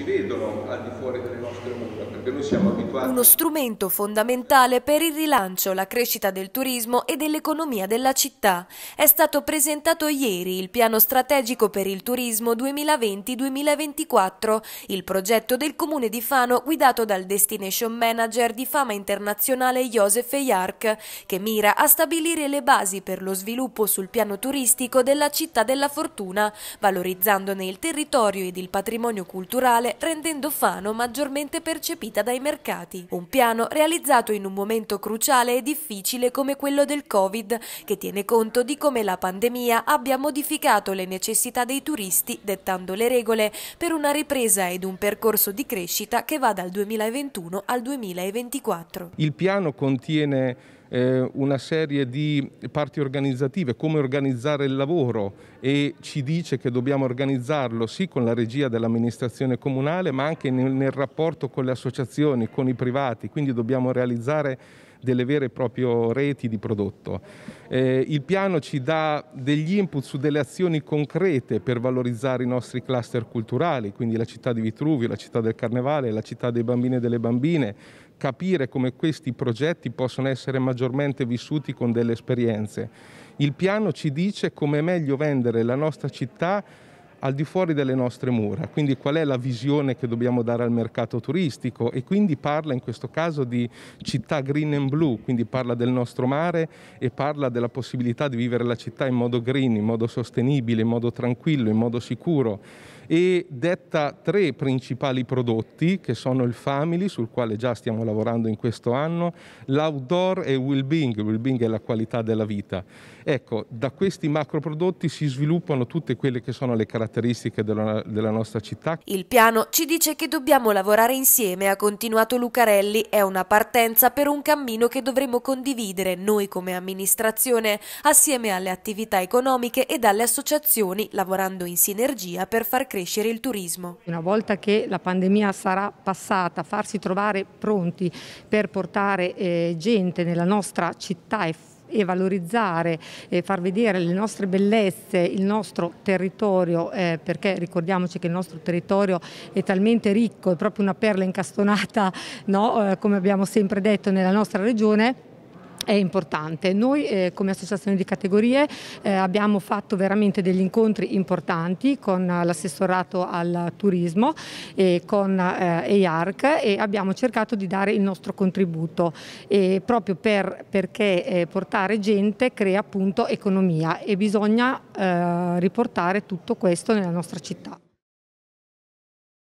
si vedono al di fuori delle nostre mura, perché noi siamo abituati. Uno strumento fondamentale per il rilancio, la crescita del turismo e dell'economia della città. È stato presentato ieri il piano strategico per il turismo 2020-2024, il progetto del comune di Fano guidato dal destination manager di fama internazionale Josef Jark, che mira a stabilire le basi per lo sviluppo sul piano turistico della città della fortuna, valorizzandone il territorio ed il patrimonio culturale produzione rendendo Fano maggiormente percepita dai mercati. Un piano realizzato in un momento cruciale e difficile come quello del Covid, che tiene conto di come la pandemia abbia modificato le necessità dei turisti, dettando le regole per una ripresa ed un percorso di crescita che va dal 2021 al 2024. Il piano contiene eh, una serie di parti organizzative, come organizzare il lavoro e ci dice che dobbiamo organizzarlo sì con la regia dell'amministrazione comunale ma anche nel, nel rapporto con le associazioni, con i privati, quindi dobbiamo realizzare delle vere e proprie reti di prodotto. Eh, il piano ci dà degli input su delle azioni concrete per valorizzare i nostri cluster culturali, quindi la città di Vitruvio, la città del Carnevale, la città dei bambini e delle bambine, capire come questi progetti possono essere maggiormente vissuti con delle esperienze. Il piano ci dice come è meglio vendere la nostra città al di fuori delle nostre mura, quindi qual è la visione che dobbiamo dare al mercato turistico e quindi parla in questo caso di città green and blue, quindi parla del nostro mare e parla della possibilità di vivere la città in modo green, in modo sostenibile, in modo tranquillo, in modo sicuro e detta tre principali prodotti che sono il family sul quale già stiamo lavorando in questo anno, l'outdoor e il well-being, il well-being è la qualità della vita. Ecco, da questi macro prodotti si sviluppano tutte quelle che sono le caratteristiche caratteristiche della, della nostra città. Il piano ci dice che dobbiamo lavorare insieme, ha continuato Lucarelli, è una partenza per un cammino che dovremo condividere noi come amministrazione assieme alle attività economiche ed alle associazioni, lavorando in sinergia per far crescere il turismo. Una volta che la pandemia sarà passata, farsi trovare pronti per portare eh, gente nella nostra città è fondamentale e valorizzare e far vedere le nostre bellezze, il nostro territorio, eh, perché ricordiamoci che il nostro territorio è talmente ricco, è proprio una perla incastonata, no? eh, come abbiamo sempre detto nella nostra regione, è importante. Noi eh, come associazione di categorie eh, abbiamo fatto veramente degli incontri importanti con l'assessorato al turismo e con eh, EARC e abbiamo cercato di dare il nostro contributo e proprio per, perché eh, portare gente crea appunto economia e bisogna eh, riportare tutto questo nella nostra città.